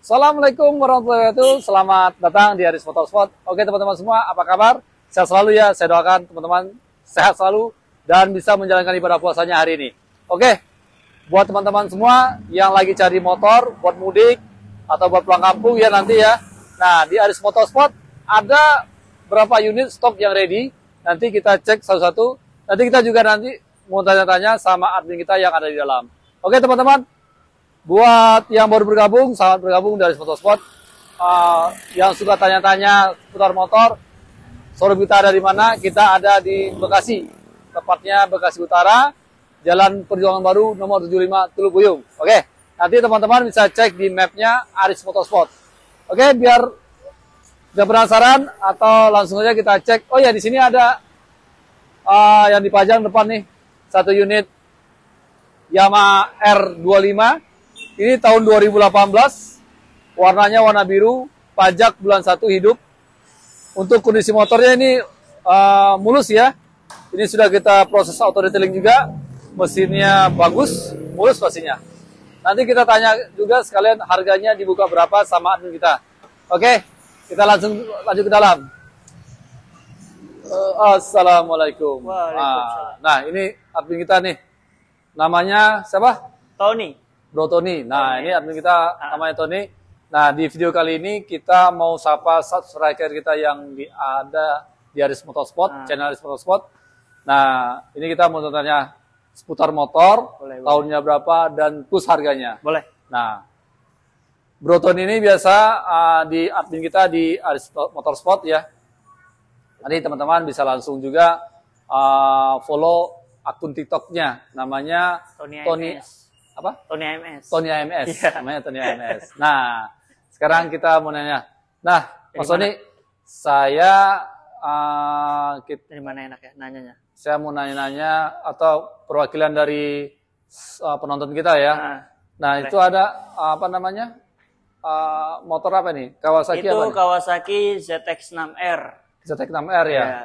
Assalamualaikum warahmatullahi wabarakatuh. Selamat datang di Aris Motorsport. Oke teman-teman semua, apa kabar? Sehat selalu ya. Saya doakan teman-teman sehat selalu dan bisa menjalankan ibadah puasanya hari ini. Oke, buat teman-teman semua yang lagi cari motor buat mudik atau buat pulang kampung ya nanti ya. Nah, di Aris Motorsport ada berapa unit stok yang ready. Nanti kita cek satu-satu. Nanti kita juga nanti mau tanya-tanya sama admin kita yang ada di dalam. Oke teman-teman, Buat yang baru bergabung, selamat bergabung dari Motorsport. Uh, eh, yang suka tanya-tanya seputar motor, sore kita ada di mana? Kita ada di Bekasi, tepatnya Bekasi Utara, Jalan Perjuangan Baru nomor 75 Teluk Buyung. Oke, okay. nanti teman-teman bisa cek di mapnya Aris Motorsport. Oke, okay, biar udah penasaran atau langsung aja kita cek. Oh ya, di sini ada uh, yang dipajang depan nih, satu unit Yamaha R25 ini tahun 2018, warnanya warna biru, pajak bulan satu hidup. Untuk kondisi motornya ini uh, mulus ya. Ini sudah kita proses auto detailing juga. Mesinnya bagus, mulus pastinya. Nanti kita tanya juga sekalian harganya dibuka berapa sama admin kita. Oke, kita langsung lanjut ke dalam. Uh, Assalamualaikum. Waalaikumsalam. Ah, nah, ini admin kita nih. Namanya siapa? Tony. Bro Tony. Nah, ini admin kita ah. namanya Tony. Nah, di video kali ini kita mau sapa subscriber kita yang di, ada di Aris Motorsport, ah. channel Aris Motorsport. Nah, ini kita mau tanya seputar motor, boleh, tahunnya berapa dan plus harganya. Boleh. Nah, Bro Tony ini biasa uh, di admin kita di Aris Motorsport ya. Nanti teman-teman bisa langsung juga uh, follow akun TikToknya, namanya Tony, Tony apa? Tony AMS. Tony AMS. Yeah. Namanya Tony AMS. Nah, sekarang kita mau nanya. Nah, Mas Tony, saya uh, eh, kita, dari mana enak ya nanyanya? Saya mau nanya-nanya atau perwakilan dari uh, penonton kita ya. Ah, nah, nah itu ada uh, apa namanya? Uh, motor apa nih? Kawasaki itu apa? Kawasaki ZX6R. ZX6R ya. ya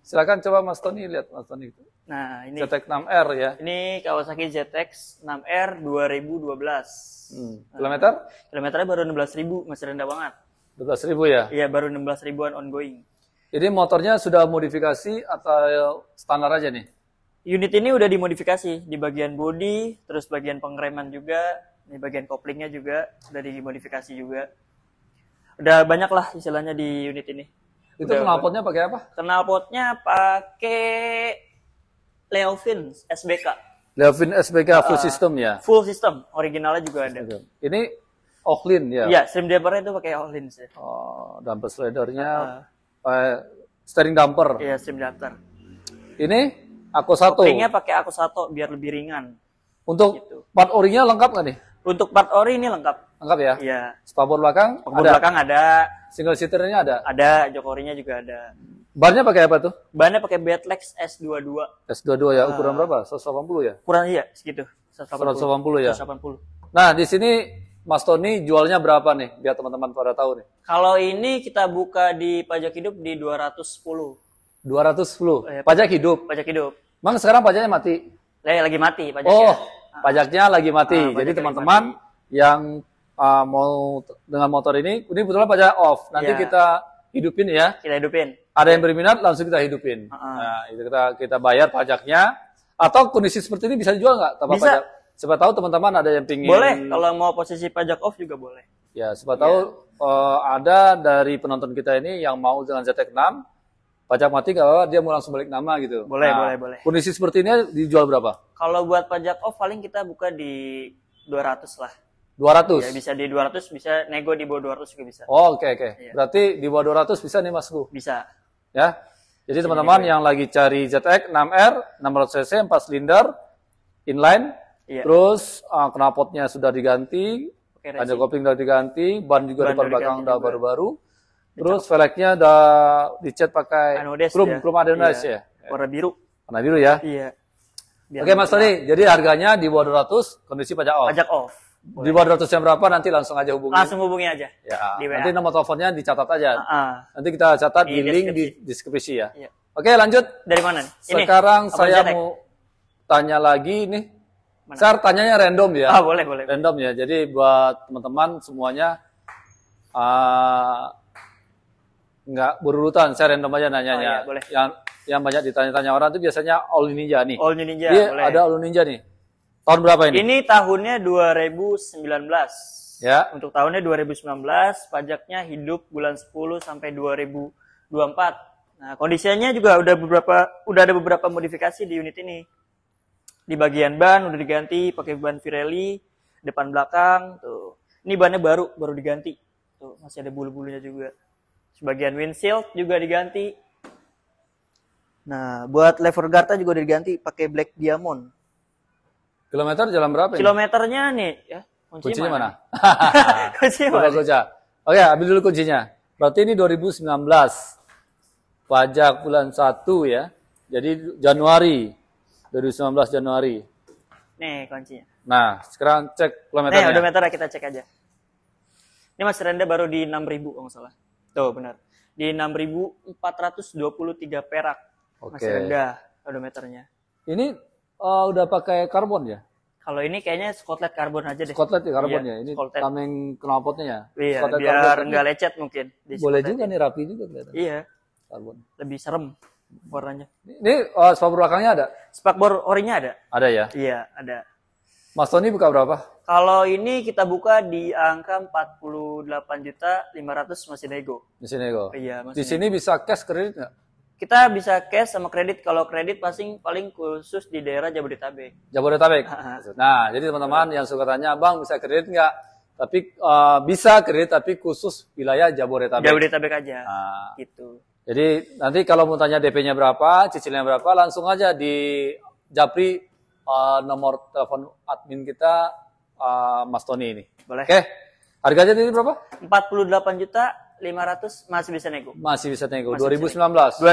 Silakan coba Mas Tony lihat Mas Tony itu. Nah, ini ZX 6R ya. Ini Kawasaki ZX 6R 2012. Hmm. Nah, Kilometer? kilometernya baru 16.000, masih rendah banget. 16.000 ya? Iya, baru 16000 ribuan ongoing. Jadi motornya sudah modifikasi atau standar aja nih? Unit ini udah dimodifikasi di bagian body, terus bagian pengereman juga, di bagian koplingnya juga sudah dimodifikasi juga. Udah banyak lah istilahnya di unit ini. Itu knalpotnya pakai apa? Knalpotnya pakai Leovin SBK. Leovin SBK full uh, system ya. Full system, originalnya juga ada. System. Ini Ohlin ya. Iya, stream dampernya itu pakai Ohlin sih. Oh, damper slidernya uh, uh, steering damper. Iya, stream damper. Ini aku satu. Ringnya pakai aku satu biar lebih ringan. Untuk gitu. part orinya lengkap nggak nih? Untuk part ori ini lengkap. Lengkap ya? Iya. Spakbor belakang Spakbor ada. belakang ada. Single seaternya ada. Ada, jokorinya juga ada. Bannya pakai apa tuh? Bannya pakai Betlex S22. S22 ya, ah. ukuran uh, berapa? 180 ya? Ukuran iya, segitu. 180, 180 ya. 180. Nah, di sini Mas Tony jualnya berapa nih biar teman-teman pada tahu nih? Kalau ini kita buka di pajak hidup di 210. 210. Eh, pajak hidup. Pajak hidup. Emang sekarang pajaknya mati. Ya, lagi, mati pajaknya. Oh, ah. pajaknya lagi mati. Ah, pajaknya Jadi teman-teman yang uh, mau dengan motor ini, ini kebetulan pajak off. Nanti yeah. kita hidupin ya. Kita hidupin. Ada yang berminat langsung kita hidupin. Uh ah, -huh. Ah. Nah, itu kita kita bayar pajaknya. Atau kondisi seperti ini bisa dijual nggak bisa. pajak? Siapa tahu teman-teman ada yang pingin. Boleh, kalau mau posisi pajak off juga boleh. Ya, siapa yeah. tahu uh, ada dari penonton kita ini yang mau dengan ZTEK 6 pajak mati kalau dia mau langsung balik nama gitu. Boleh, nah, boleh, boleh. Kondisi seperti ini dijual berapa? Kalau buat pajak off paling kita buka di 200 lah. 200. Ya, bisa di dua ratus bisa nego di bawah dua ratus juga bisa. Oh, oke okay, oke. Okay. Ya. Berarti di bawah dua ratus bisa nih masku Bisa. Ya. Jadi teman-teman yang lagi cari ZX 6R 600 cc 4 silinder inline ya. terus uh, ah, knalpotnya sudah diganti, okay, ada kopling sudah diganti, ban juga ban depan belakang udah baru-baru. Terus velgnya udah dicat pakai anodes krum, ya. krum ya. Iya. ya. Warna biru. Warna biru ya. Iya. Oke Oke Mas Tony, jadi harganya di bawah dua ratus kondisi pajak off. Pajak off. Boleh. Di bawah 200 jam berapa nanti langsung aja hubungi. Langsung hubungi aja. Ya. Nanti nomor teleponnya dicatat aja. Uh -uh. Nanti kita catat di, iya, di link di deskripsi ya. Iya. Oke, lanjut. Dari mana? Sekarang Apa saya mau tanya lagi nih. sar Saya tanyanya random ya. Ah, boleh, boleh. Random ya. Jadi buat teman-teman semuanya uh, nggak berurutan. Saya random aja nanyanya. Oh, iya, boleh. Yang yang banyak ditanya-tanya orang itu biasanya all ninja nih. All ninja, Dia boleh. Ada all ninja nih. Tahun berapa ini? Ini tahunnya 2019. Ya. Untuk tahunnya 2019, pajaknya hidup bulan 10 sampai 2024. Nah, kondisinya juga udah beberapa udah ada beberapa modifikasi di unit ini. Di bagian ban udah diganti pakai ban Pirelli, depan belakang tuh. Ini bannya baru baru diganti. Tuh, masih ada bulu-bulunya juga. Sebagian windshield juga diganti. Nah, buat lever guard juga diganti pakai black diamond. Kilometer jalan berapa ini? Kilometernya nih ya. Kunci kuncinya mana? mana? kunci mana? Buka kunci. Oke, oh ya, ambil dulu kuncinya. Berarti ini 2019. Pajak bulan 1 ya. Jadi Januari 2019 Januari. Nih kuncinya. Nah, sekarang cek kilometernya. Nih, odometernya kita cek aja. Ini Mas Renda baru di 6000 kalau nggak salah. Tuh, benar. Di 6423 perak. Oke. Okay. Mas Renda odometernya. Ini Oh udah pakai karbon ya? Kalau ini kayaknya skotlet karbon aja deh. Skotlet ya karbonnya. Iya, ya? ini skotlet. tameng knalpotnya ya. Iya, skotlet biar nggak lecet mungkin. Boleh juga ya. nih rapi juga kelihatan. Iya. Karbon. Lebih serem warnanya. Ini oh, eh, spakbor belakangnya ada? Spakbor orinya ada. Ada ya? Iya, ada. Mas Tony buka berapa? Kalau ini kita buka di angka 48 juta 500 masih nego. Masih nego. Iya, masih Di sini nego. bisa cash kredit nggak? kita bisa cash sama kredit kalau kredit paling paling khusus di daerah Jabodetabek. Jabodetabek. Nah. nah, jadi teman-teman yang suka tanya, "Bang, bisa kredit nggak?" Tapi uh, bisa kredit tapi khusus wilayah Jabodetabek. Jabodetabek aja. Nah. Gitu. Jadi nanti kalau mau tanya DP-nya berapa, cicilnya berapa, langsung aja di Japri uh, nomor telepon admin kita uh, Mas Toni ini. Boleh. Oke. Okay. Harganya ini berapa? 48 juta 500 masih bisa nego. Masih bisa nego. Masih 2019.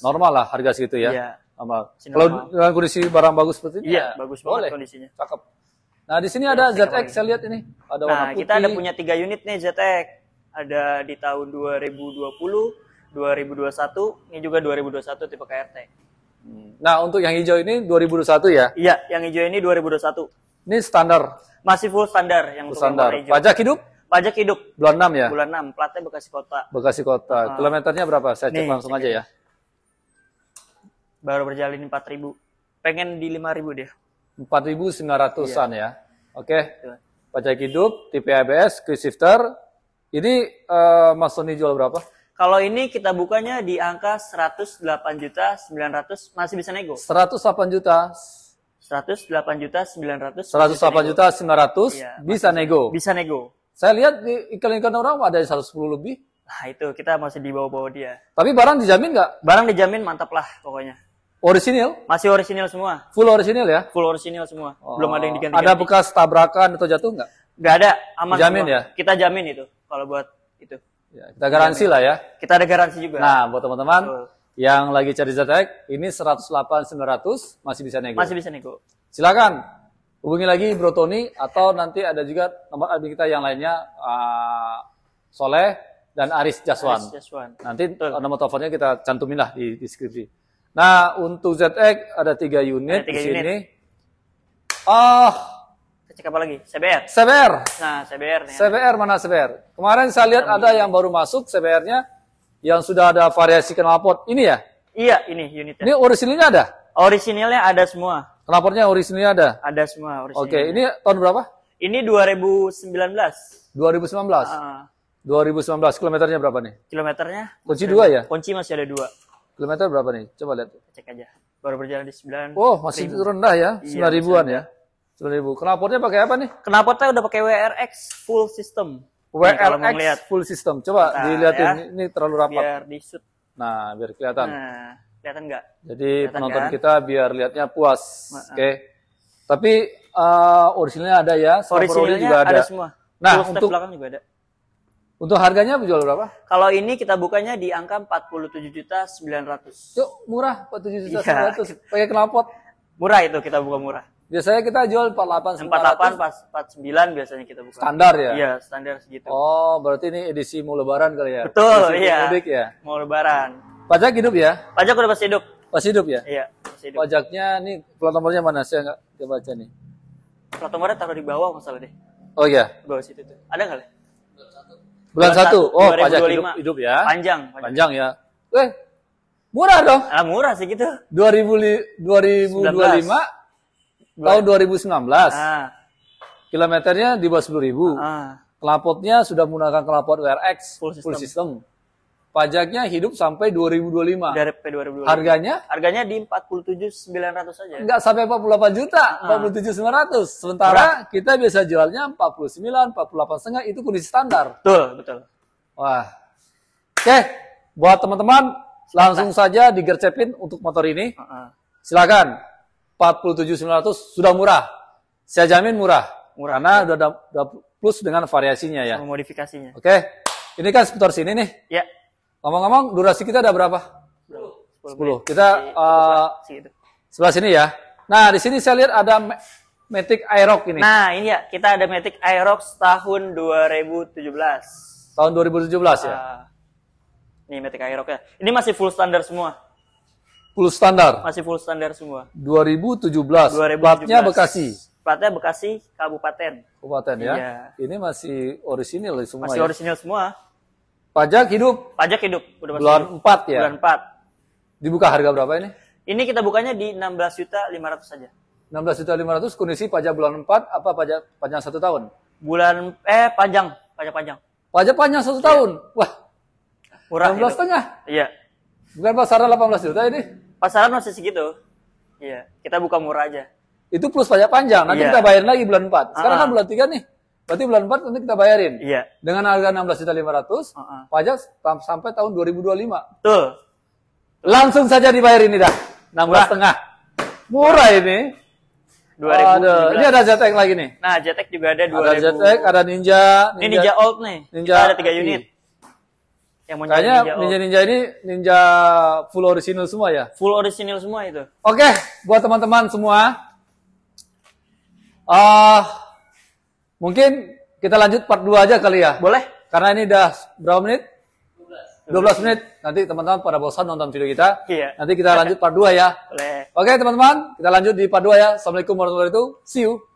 2019. Normal lah harga segitu ya. Iya. Normal. Kalau dengan kondisi barang bagus seperti ini. Iya, bagus banget boleh. kondisinya. Cakep. Nah, di sini ya, ada iya, ZX kemarin. saya lihat ini. Ada nah, warna putih. kita ada punya tiga unit nih ZX. Ada di tahun 2020, 2021, ini juga 2021 tipe KRT. Hmm. Nah, untuk yang hijau ini 2021 ya? Iya, yang hijau ini 2021. Ini standar. Masih full standar yang full standar. Pajak hidup? Pajak hidup. Bulan 6 ya? Bulan 6, platnya Bekasi Kota. Bekasi Kota. Uh, Kilometernya berapa? Saya cek nih, langsung cek aja ya. Baru berjalan 4000. Pengen di 5000 deh 4900-an iya. ya. Oke. Okay. Pajak hidup, tipe ABS, quick shifter. Ini uh, Mas Sony jual berapa? Kalau ini kita bukanya di angka 108 juta 900 masih bisa nego. 108 juta 108 juta 900 108 juta 900 iya, bisa nego. Bisa nego. Saya lihat di iklan-iklan orang ada 110 lebih. Nah itu kita masih di bawah-bawah dia. Tapi barang dijamin nggak? Barang dijamin mantap lah pokoknya. Orisinil? Masih orisinil semua. Full orisinil ya? Full orisinil semua. Oh. Belum ada yang diganti. Ada bekas tabrakan atau jatuh nggak? Nggak ada, aman. Jamin semua. ya? Kita jamin itu kalau buat itu. Ya, kita garansi jamin. lah ya. Kita ada garansi juga. Nah, buat teman-teman yang lagi cari Zetek, ini 108 900 masih bisa nego. Masih bisa nego. Silakan Hubungi lagi Bro Tony atau nanti ada juga nomor admin kita yang lainnya uh, Soleh dan Aris Jaswan. Aris Jaswan. Nanti Betul. nomor teleponnya kita cantumin lah di deskripsi. Nah, untuk ZX ada tiga unit ada tiga di sini. Unit. Ah. Oh, cek apa lagi? CBR. CBR. Nah, CBR. Nih. CBR mana CBR? Kemarin saya lihat ada yang baru masuk CBR-nya yang sudah ada variasi knalpot. Ini ya? Iya, ini unitnya. Ini orisinilnya ada? Orisinilnya ada semua. Rapornya orisinilnya ada? Ada semua orisinilnya. Oke, okay. ini tahun berapa? Ini 2019. 2019. Uh, 2019 kilometernya berapa nih? Kilometernya? Kunci dua ya? Kunci masih ada dua. Kilometer berapa nih? Coba lihat. Cek aja. Baru berjalan di 9. Oh, masih ribu. rendah ya? 9 iya, ribuan ya? 9 ribu. Kenapotnya pakai apa nih? Kenapotnya udah pakai WRX full system. WRX full system. Coba nah, dilihatin. Ya, ini terlalu rapat. Biar di shoot. Nah, biar kelihatan. Nah. Kelihatan nggak? Jadi Kelihatan penonton kan? kita biar lihatnya puas. Oke. Okay. Tapi uh, eh, orisinalnya ada ya, originalnya orisinalnya juga ada. ada semua. Nah, Full untuk belakang juga ada. Untuk harganya jual berapa? Kalau ini kita bukanya di angka 47 juta 900. Yuk, murah 47 juta iya. 900. Pakai knalpot. Murah itu kita buka murah. Biasanya kita jual 48 48 pas 49 biasanya kita buka. Standar ya? Iya, standar segitu. Oh, berarti ini edisi mau lebaran kali ya? Betul, edisi iya. Mudik ya? Mau lebaran. Pajak hidup ya? Pajak udah pasti hidup. Pasti hidup ya? Iya, pasti hidup. Pajaknya nih plat nomornya mana? Saya nggak baca nih. Plat nomornya taruh di bawah masalah deh. Oh iya. Di bawah situ tuh. Ada nggak? Bulan, Bulan satu. Oh, 2025. pajak hidup, hidup ya. Panjang, panjang. Panjang ya. Eh, murah dong. Ah, murah sih gitu. 2000, 2025 19. tahun 2019. Ah. Kilometernya di bawah 10.000. Ah. Kelapotnya sudah menggunakan kelapot WRX full system. Full system. Pajaknya hidup sampai 2025. Dari 2025. Harganya? Harganya di 47.900 saja. Enggak sampai 48 juta, hmm. Ah. 47.900. Sementara Berat. kita bisa jualnya 49, 48 setengah itu kondisi standar. Betul, betul. Wah. Oke, buat teman-teman langsung nah. saja digercepin untuk motor ini. Silakan. 47.900 sudah murah. Saya jamin murah. Murah. Karena sudah ya. plus dengan variasinya ya. Modifikasinya. Oke. Ini kan seputar sini nih. Ya. Ngomong-ngomong, durasi kita ada berapa? 10. 10. Kita uh, sebelah sini ya. Nah, di sini saya lihat ada Matic Aerox ini. Nah, ini ya, kita ada Matic Aerox tahun 2017. Tahun 2017 uh, ya. Ah. Ini Matic Aerox ya. Ini masih full standar semua. Full standar. Masih full standar semua. 2017. 2017. Platnya Bekasi. Platnya Bekasi Kabupaten. Kabupaten ya. Iya. Ini masih orisinil semua. Masih ya? orisinil semua Pajak hidup. Pajak hidup. Udah pasti bulan empat ya. Bulan empat. Dibuka harga berapa ini? Ini kita bukanya di enam belas juta lima ratus saja. Enam belas juta lima ratus. kondisi pajak bulan empat apa pajak panjang satu tahun? Bulan eh panjang, pajak panjang. Pajak panjang satu tahun. Iya. Wah. Murah. belas setengah. Iya. Bukan pasaran delapan belas juta ini? Pasaran masih segitu. Iya, kita buka murah aja. Itu plus pajak panjang. Nanti ya. kita bayar lagi bulan empat. Sekarang uh ah. -huh. kan bulan tiga nih. Berarti bulan 4 nanti kita bayarin. Iya. Dengan harga 16 juta 500, uh -uh. pajak sampai tahun 2025. Tuh. Langsung saja dibayarin nih dah. 16 setengah. Murah ini. 2000. Ini ada Jetek lagi nih. Nah, Jetek juga ada 2000. Ada Jetek, ada Ninja, Ninja. Ini Ninja Old nih. Ninja kita ada 3 unit. Yang mau Kayaknya Ninja, Ninja Ninja ini Ninja full original semua ya? Full original semua itu. Oke, okay, buat teman-teman semua. Ah, uh, Mungkin kita lanjut part 2 aja kali ya. Boleh. Karena ini udah berapa menit? 12, 12 menit. Nanti teman-teman pada bosan nonton video kita. Iya. Nanti kita lanjut part 2 ya. Boleh. Oke, teman-teman, kita lanjut di part 2 ya. Assalamualaikum warahmatullahi wabarakatuh. See you.